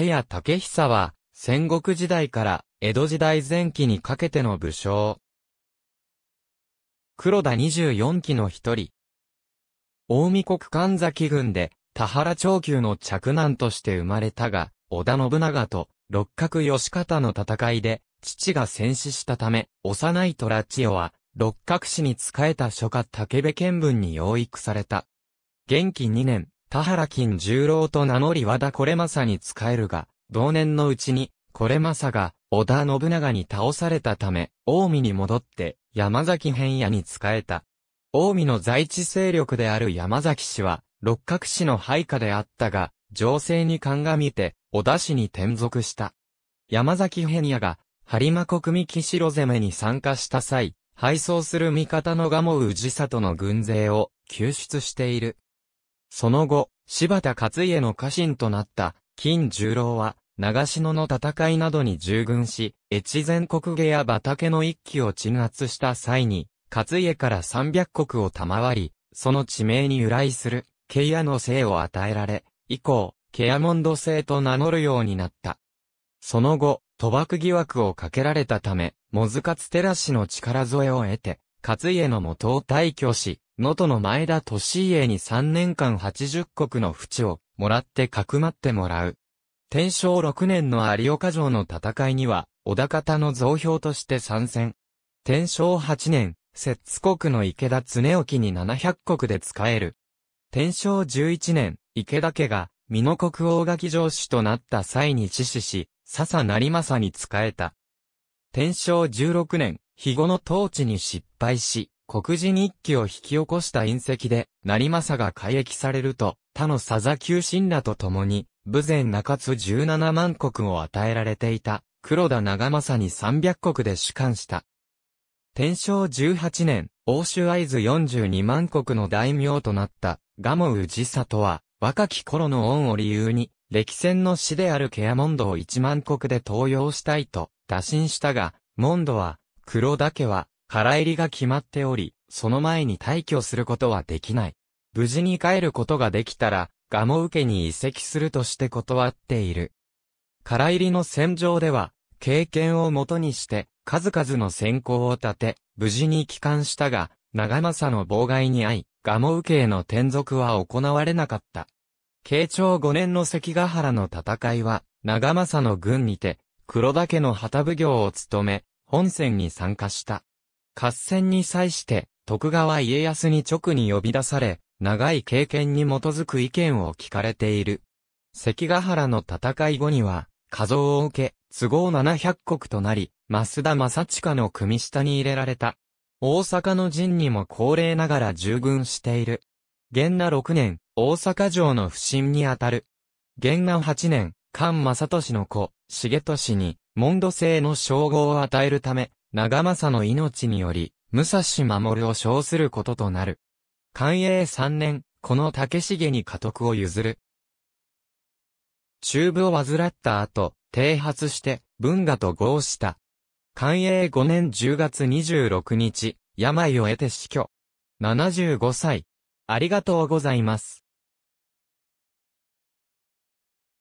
竹谷竹久は、戦国時代から江戸時代前期にかけての武将。黒田24期の一人。大見国神崎郡で、田原長久の嫡男として生まれたが、織田信長と六角義方の戦いで、父が戦死したため、幼い虎千代は、六角氏に仕えた諸家竹部見聞に養育された。元気2年、田原金十郎と名乗り和田これまさに仕えるが、同年のうちに、これまさが、織田信長に倒されたため、近江に戻って、山崎変野に仕えた。近江の在地勢力である山崎氏は、六角氏の配下であったが、情勢に鑑みて、織田氏に転属した。山崎変野が、播磨国三城攻めに参加した際、敗走する味方の蒲生氏里の軍勢を救出している。その後、柴田勝家の家臣となった、金十郎は、長篠の戦いなどに従軍し、越前国下や畑の一揆を鎮圧した際に、勝家から三百国を賜り、その地名に由来する、ケイアの姓を与えられ、以降、ケアモンド姓と名乗るようになった。その後、賭博疑惑をかけられたため、モズカツテラ氏の力添えを得て、勝家の元を退去し、能登の前田利家に3年間80国の淵をもらってかくまってもらう。天正6年の有岡城の戦いには、小田方の増票として参戦。天正8年、摂津国の池田常興に700国で仕える。天正11年、池田家が、美濃国大垣城主となった際に致死し、笹成政に仕えた。天正16年、肥後の統治に失敗し、国事日記を引き起こした隕石で、成政が改役されると、他の佐々急神らと共に、武前中津17万国を与えられていた、黒田長政に300国で主管した。天正18年、欧州合図42万国の大名となった、ウジサとは、若き頃の恩を理由に、歴戦の死であるケアモンドを1万国で登用したいと、打診したが、モンドは、黒田家は、空入りが決まっており、その前に退去することはできない。無事に帰ることができたら、ガモ受けに移籍するとして断っている。空入りの戦場では、経験をもとにして、数々の選考を立て、無事に帰還したが、長政の妨害に遭い、ガモ受けへの転属は行われなかった。慶長5年の関ヶ原の戦いは、長政の軍にて、黒田家の旗奉行を務め、本戦に参加した。合戦に際して徳川家康に直に呼び出され、長い経験に基づく意見を聞かれている。関ヶ原の戦い後には、加増を受け、都合700国となり、増田正親の組下に入れられた。大阪の陣にも高齢ながら従軍している。元那6年、大阪城の不審にあたる。元那8年、菅正俊の子、重俊に、モンド製の称号を与えるため、長政の命により、武蔵守を称することとなる。寛永三年、この竹重に家督を譲る。中部を患った後、停発して、文雅と合した。寛永五年十月二十六日、病を得て死去。75歳。ありがとうございます。